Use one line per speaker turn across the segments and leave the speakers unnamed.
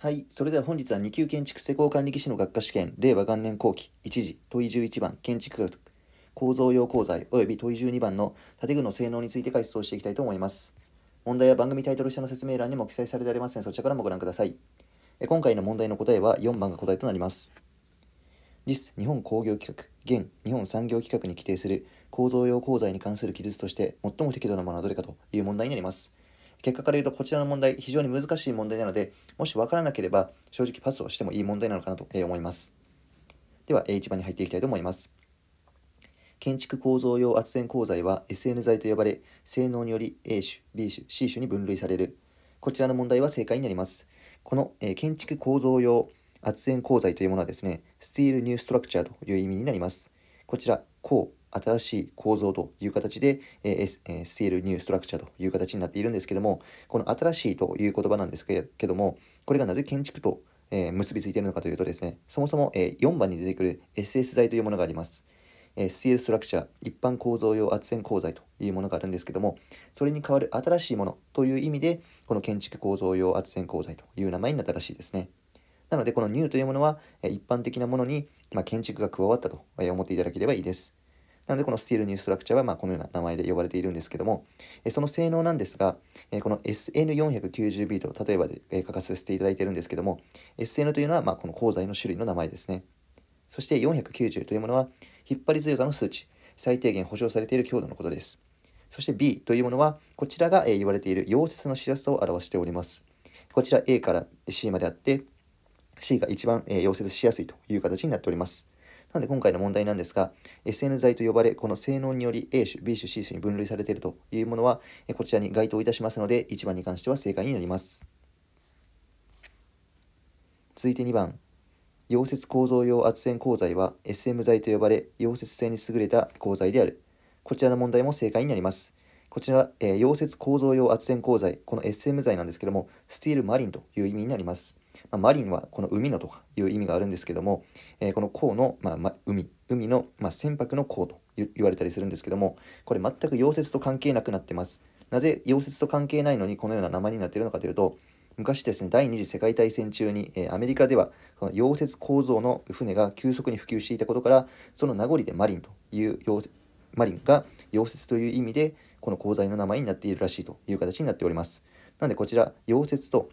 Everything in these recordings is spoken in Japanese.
はい。それでは本日は2級建築施工管理技士の学科試験、令和元年後期、一時、問い11番、建築学構造用鋼材及び問い12番の建具の性能について解説をしていきたいと思います。問題は番組タイトル下の説明欄にも記載されておりますので、そちらからもご覧ください。今回の問題の答えは4番が答えとなります。JIS 日本工業規格、現日本産業規格に規定する構造用鋼材に関する記述として最も適度なものはどれかという問題になります。結果から言うとこちらの問題、非常に難しい問題なので、もし分からなければ正直パスをしてもいい問題なのかなと思います。では、1番に入っていきたいと思います。建築構造用圧電鋼材は SN 材と呼ばれ、性能により A 種、B 種、C 種に分類される。こちらの問題は正解になります。この、え建築構造用圧電鋼材というものはですね、スティールニューストラクチャーという意味になります。こちら、鋼、新しい構造という形で、えー、SL ニューストラクチャーという形になっているんですけども、この新しいという言葉なんですけども、これがなぜ建築と、えー、結びついているのかというとですね、そもそも、えー、4番に出てくる SS 材というものがあります。え SL ストラクチャー、一般構造用圧線鋼材というものがあるんですけども、それに代わる新しいものという意味で、この建築構造用圧線鋼材という名前になったらしいですね。なので、この new というものは、一般的なものに、まあ、建築が加わったと思っていただければいいです。なのでこのスティールニューストラクチャーはまこのような名前で呼ばれているんですけども、えその性能なんですが、えこの SN490B と例えばで、え書かせていただいてるんですけども、SN というのはまこの鋼材の種類の名前ですね。そして490というものは引っ張り強さの数値、最低限保証されている強度のことです。そして B というものは、こちらが言われている溶接のしやすさを表しております。こちら A から C まであって、C が一番溶接しやすいという形になっております。なので今回の問題なんですが、SN 剤と呼ばれ、この性能により A 種、B 種、C 種に分類されているというものは、こちらに該当いたしますので、1番に関しては正解になります。続いて2番。溶接構造用圧線鋼材は SM 材と呼ばれ、溶接性に優れた鋼材である。こちらの問題も正解になります。こちら、えー、溶接構造用圧線鋼材、この SM 材なんですけども、スティールマリンという意味になります。まあ、マリンはこの海のとかいう意味があるんですけども、えー、この港の、まあ、ま海、海の、ま船舶の港と言われたりするんですけども、これ全く溶接と関係なくなってます。なぜ溶接と関係ないのにこのような名前になっているのかというと、昔ですね、第二次世界大戦中に、えー、アメリカではその溶接構造の船が急速に普及していたことから、その名残でマリンというマリンが溶接という意味で、この鋼材の名前になっているらしいという形になっております。なのでこちら、溶接と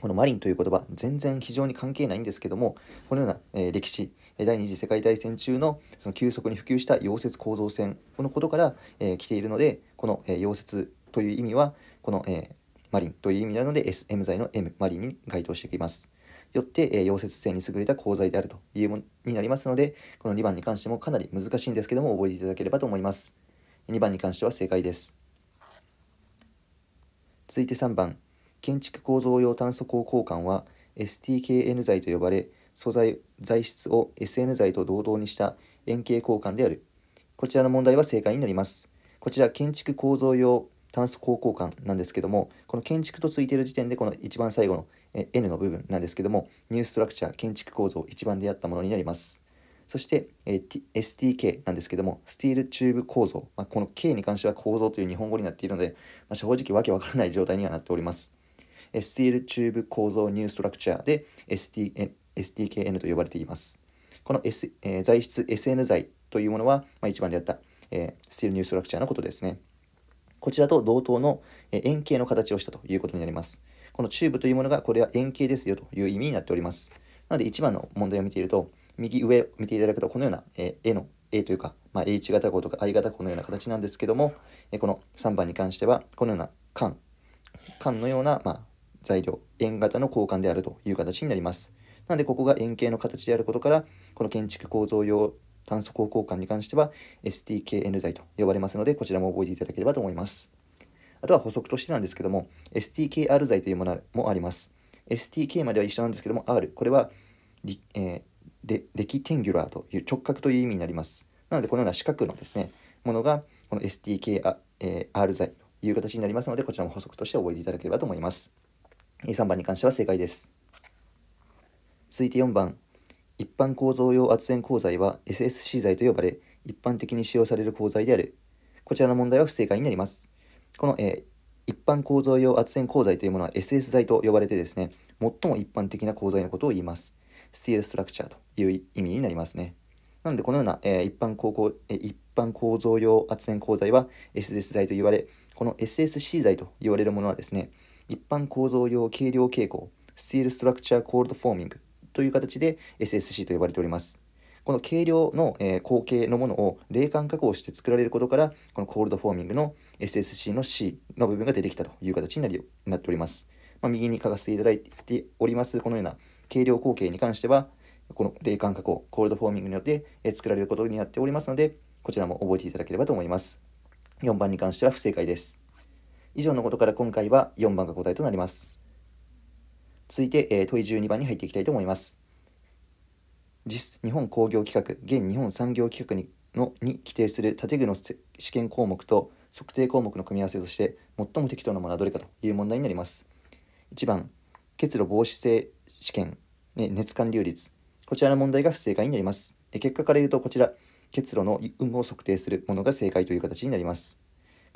このマリンという言葉、全然非常に関係ないんですけども、このような、えー、歴史、第二次世界大戦中のその急速に普及した溶接構造線、このことから、えー、来ているので、この、えー、溶接という意味は、この、えー、マリンという意味なので、SM 剤の M、マリンに該当してきます。よって、えー、溶接性に優れた鋼材であるというものになりますので、この2番に関してもかなり難しいんですけども、覚えていただければと思います。2番に関しては正解です。続いて3番。建築構造用炭素鋼交換は STKN 材と呼ばれ、素材、材質を SN 材と同等にした円形交換である。こちらの問題は正解になります。こちら、建築構造用炭素鋼交換なんですけども、この建築とついている時点で、この一番最後の N の部分なんですけども、ニューストラクチャー、建築構造一番であったものになります。そして、STK なんですけども、スティールチューブ構造、まあ、この K に関しては構造という日本語になっているので、まあ、正直わけわからない状態にはなっております。STL チューブ構造ニューストラクチャーで STN SDKN と呼ばれています。この、S えー、材質 SN 材というものは、まあ、一番でやった、えー、スティールニューストラクチャーのことですね。こちらと同等の、え円形の形をしたということになります。このチューブというものが、これは円形ですよという意味になっております。なので、1番の問題を見ていると、右上を見ていただくと、このような、え絵の、A というか、まあ、H 型項とか I 型項のような形なんですけども、えこの3番に関しては、このような缶、缶のような、まあ、材料、円型の交換であるという形になります。なので、ここが円形の形であることから、この建築構造用炭素鋼交換に関しては STKN 材と呼ばれますので、こちらも覚えていただければと思います。あとは補足としてなんですけども、STKR 材というものもあります。STK までは一緒なんですけども、R、これはリ、えー、レキテンギュラーという直角という意味になります。なので、このような四角のですね、ものが、この STKR 材という形になりますので、こちらも補足として覚えていただければと思います。3番に関しては正解です。続いて4番。一般構造用圧電鋼材は SSC 材と呼ばれ、一般的に使用される鋼材である。こちらの問題は不正解になります。この、えー、一般構造用圧電鋼材というものは SS 材と呼ばれてですね、最も一般的な鋼材のことを言います。スティールストラクチャーという意味になりますね。なので、このような、えー、一般高校、え一般構造用圧電鋼材は SS 材と言われ、この SSC 材と言われるものはですね、一般構造用軽量傾向、スティールストラクチャーコールドフォーミングという形で SSC と呼ばれております。この軽量の、え後継のものを冷感加工して作られることから、このコールドフォーミングの SSC の C の部分が出てきたという形になりなっております。まあ、右に書かせていただいております、このような軽量後継に関しては、この冷感加工、コールドフォーミングによって、え作られることになっておりますので、こちらも覚えていただければと思います。4番に関しては不正解です。以上のことから今回は4番が答えとなります。続いて、えー、問い12番に入っていきたいと思います。実 i 日本工業規格現日本産業規格にのに規定する建具の試験項目と測定項目の組み合わせとして最も適当なものはどれかという問題になります。1番、結露防止性試験、ね、熱管流率。こちらの問題が不正解になります。結果から言うとこちら、結露の有無を測定するものが正解という形になります。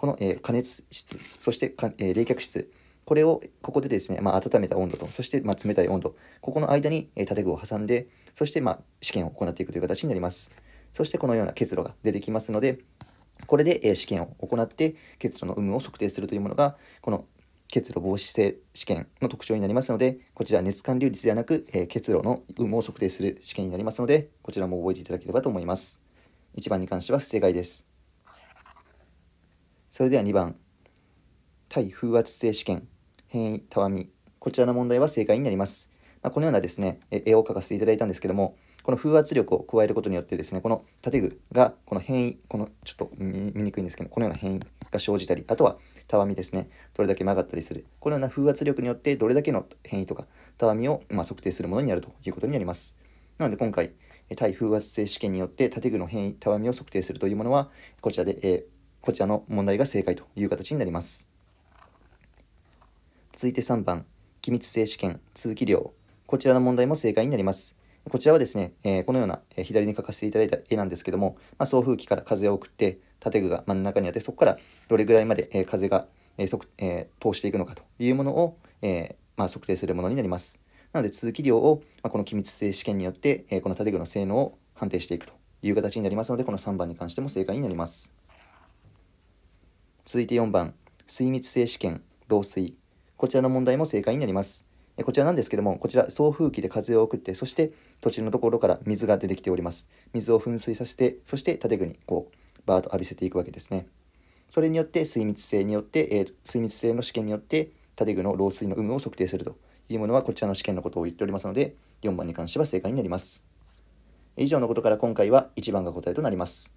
この、え加熱室、そして、え冷却室、これをここでですね、まあ、温めた温度と、そしてま冷たい温度、ここの間に、え建具を挟んで、そしてま試験を行っていくという形になります。そしてこのような結露が出てきますので、これで、え試験を行って結露の有無を測定するというものが、この結露防止性試験の特徴になりますので、こちら熱管流率ではなく、え結露の有無を測定する試験になりますので、こちらも覚えていただければと思います。1番に関しては不正解です。それでは2番対風圧性試験変異たわみこちらの問題は正解になります、まあ、このようなですね絵を描かせていただいたんですけどもこの風圧力を加えることによってですねこの建具がこの変異このちょっと見にくいんですけどこのような変異が生じたりあとはたわみですねどれだけ曲がったりするこのような風圧力によってどれだけの変異とかたわみをま測定するものになるということになりますなので今回対風圧性試験によって建具の変異たわみを測定するというものはこちらで、えこちらの問題が正解という形になります。続いて3番、機密性試験、通気量。こちらの問題も正解になります。こちらはですね、えー、このような、えー、左に書かせていただいた絵なんですけども、まあ、送風機から風を送って、建具が真ん中にあって、そこからどれぐらいまで、えー、風が、えーえー、通していくのかというものを、えまあ、測定するものになります。なので、通気量を、まあ、この機密性試験によって、えこの建具の性能を判定していくという形になりますので、この3番に関しても正解になります。続いて4番、水密性試験、漏水。こちらの問題も正解になります。こちらなんですけども、こちら送風機で風を送って、そして途中のところから水が出てきております。水を噴水させて、そして建具にこう、バーッと浴びせていくわけですね。それによって水密性によって、えー、水密性の試験によって、建具の漏水の有無を測定するというものはこちらの試験のことを言っておりますので、4番に関しては正解になります。以上のことから今回は1番が答えとなります。